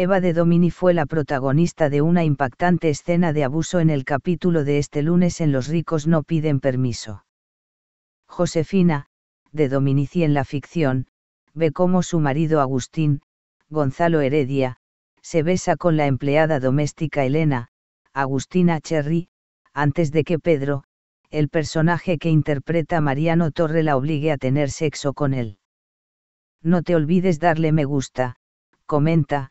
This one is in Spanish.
Eva de Domini fue la protagonista de una impactante escena de abuso en el capítulo de este lunes en Los ricos no piden permiso. Josefina, de Dominici en la ficción, ve cómo su marido Agustín, Gonzalo Heredia, se besa con la empleada doméstica Elena, Agustina Cherry, antes de que Pedro, el personaje que interpreta Mariano Torre la obligue a tener sexo con él. No te olvides darle me gusta, comenta,